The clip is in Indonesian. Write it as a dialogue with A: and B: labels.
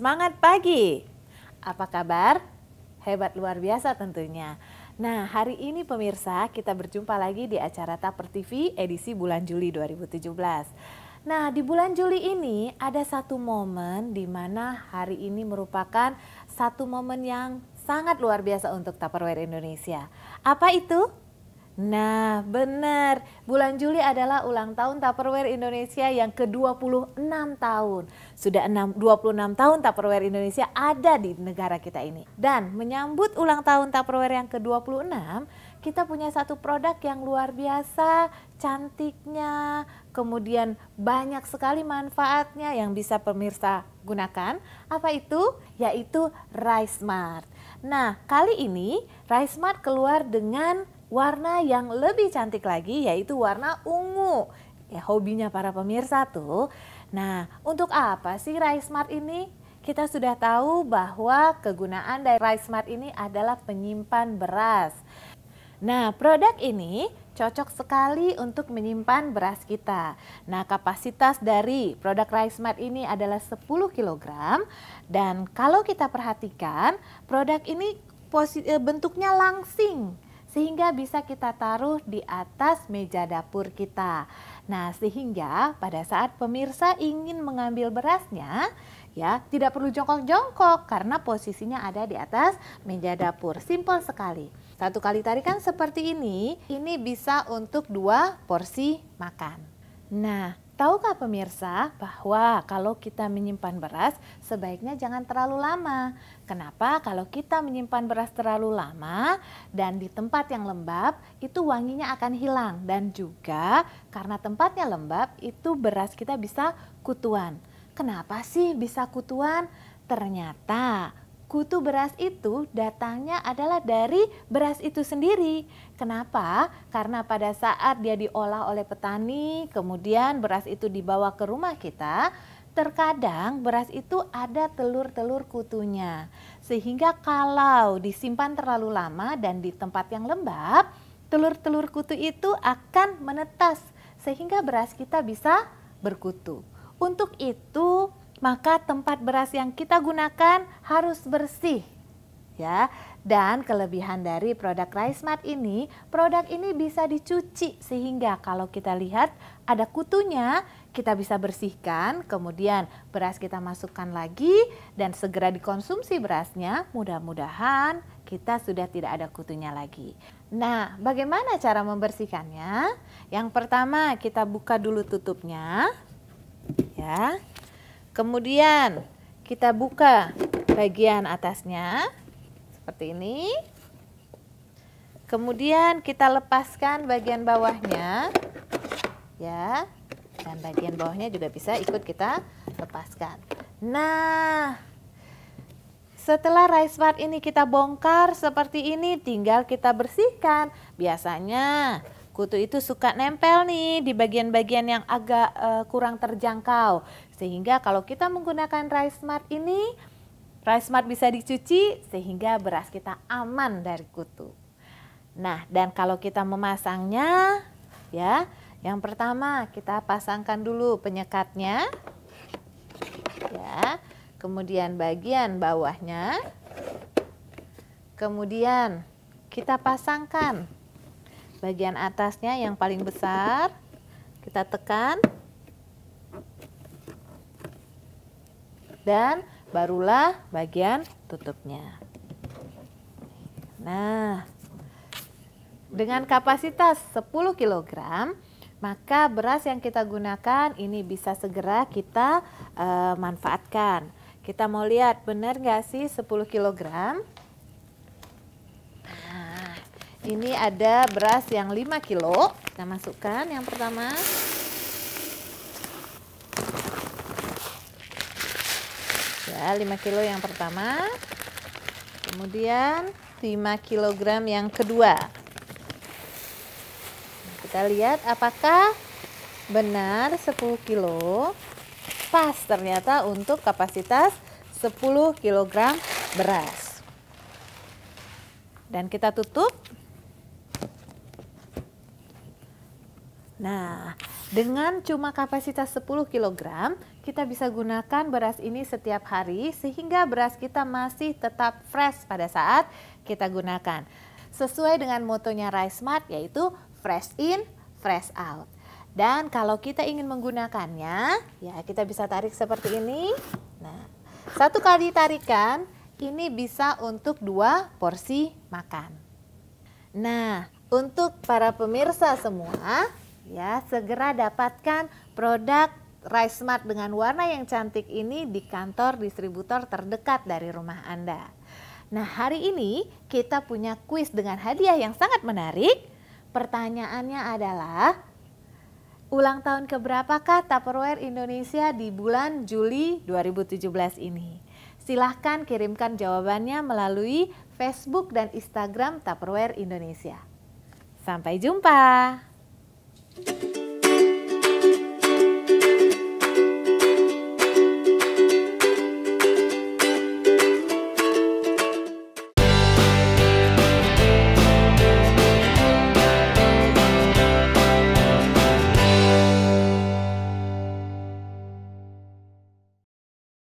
A: Semangat pagi! Apa kabar? Hebat luar biasa tentunya. Nah, hari ini pemirsa kita berjumpa lagi di acara Taper TV edisi bulan Juli 2017. Nah, di bulan Juli ini ada satu momen di mana hari ini merupakan satu momen yang sangat luar biasa untuk Tupperware Indonesia. Apa itu? Nah, benar. Bulan Juli adalah ulang tahun Tupperware Indonesia yang ke-26 tahun. Sudah 6, 26 tahun Tupperware Indonesia ada di negara kita ini. Dan menyambut ulang tahun Tupperware yang ke-26, kita punya satu produk yang luar biasa, cantiknya, kemudian banyak sekali manfaatnya yang bisa pemirsa gunakan. Apa itu? Yaitu Rice Mart. Nah, kali ini Rice Mart keluar dengan warna yang lebih cantik lagi yaitu warna ungu. Ya hobinya para pemirsa tuh. Nah, untuk apa sih Rai Smart ini? Kita sudah tahu bahwa kegunaan dari Rai Smart ini adalah penyimpan beras. Nah, produk ini cocok sekali untuk menyimpan beras kita. Nah, kapasitas dari produk Rice smart ini adalah 10 kg dan kalau kita perhatikan, produk ini eh, bentuknya langsing sehingga bisa kita taruh di atas meja dapur kita. Nah, sehingga pada saat pemirsa ingin mengambil berasnya, ya, tidak perlu jongkok-jongkok karena posisinya ada di atas meja dapur. Simpel sekali. Satu kali tarikan seperti ini, ini bisa untuk dua porsi makan. Nah, Tahukah pemirsa bahwa kalau kita menyimpan beras sebaiknya jangan terlalu lama. Kenapa? Kalau kita menyimpan beras terlalu lama dan di tempat yang lembab itu wanginya akan hilang dan juga karena tempatnya lembab itu beras kita bisa kutuan. Kenapa sih bisa kutuan? Ternyata kutu beras itu datangnya adalah dari beras itu sendiri. Kenapa? Karena pada saat dia diolah oleh petani, kemudian beras itu dibawa ke rumah kita, terkadang beras itu ada telur-telur kutunya. Sehingga kalau disimpan terlalu lama dan di tempat yang lembab, telur-telur kutu itu akan menetas sehingga beras kita bisa berkutu. Untuk itu maka tempat beras yang kita gunakan harus bersih. Ya, dan kelebihan dari produk Rice Mart ini, produk ini bisa dicuci sehingga kalau kita lihat ada kutunya, kita bisa bersihkan, kemudian beras kita masukkan lagi dan segera dikonsumsi berasnya. Mudah-mudahan kita sudah tidak ada kutunya lagi. Nah, bagaimana cara membersihkannya? Yang pertama, kita buka dulu tutupnya. Ya. Kemudian kita buka bagian atasnya seperti ini. Kemudian kita lepaskan bagian bawahnya ya. Dan bagian bawahnya juga bisa ikut kita lepaskan. Nah, setelah rice part ini kita bongkar seperti ini, tinggal kita bersihkan. Biasanya Kutu itu suka nempel nih di bagian-bagian yang agak uh, kurang terjangkau. Sehingga kalau kita menggunakan Rice Smart ini, Rice Smart bisa dicuci sehingga beras kita aman dari kutu. Nah, dan kalau kita memasangnya ya, yang pertama kita pasangkan dulu penyekatnya. Ya. Kemudian bagian bawahnya. Kemudian kita pasangkan bagian atasnya yang paling besar kita tekan dan barulah bagian tutupnya nah dengan kapasitas 10 kg maka beras yang kita gunakan ini bisa segera kita e, manfaatkan kita mau lihat benar nggak sih 10 kilogram ini ada beras yang 5 kilo. Kita masukkan yang pertama. Ya, 5 kilo yang pertama. Kemudian 5 kg yang kedua. Nah, kita lihat apakah benar 10 kilo pas ternyata untuk kapasitas 10 kg beras. Dan kita tutup Nah, dengan cuma kapasitas 10 kg, kita bisa gunakan beras ini setiap hari sehingga beras kita masih tetap fresh pada saat kita gunakan. Sesuai dengan motonya Rice Smart yaitu fresh in, fresh out. Dan kalau kita ingin menggunakannya, ya kita bisa tarik seperti ini. Nah, satu kali tarikan ini bisa untuk dua porsi makan. Nah, untuk para pemirsa semua, ya segera dapatkan produk Rice Smart dengan warna yang cantik ini di kantor distributor terdekat dari rumah Anda. Nah, hari ini kita punya kuis dengan hadiah yang sangat menarik. Pertanyaannya adalah, ulang tahun keberapakah Tupperware Indonesia di bulan Juli 2017 ini? Silahkan kirimkan jawabannya melalui Facebook dan Instagram Tupperware Indonesia. Sampai jumpa! thank you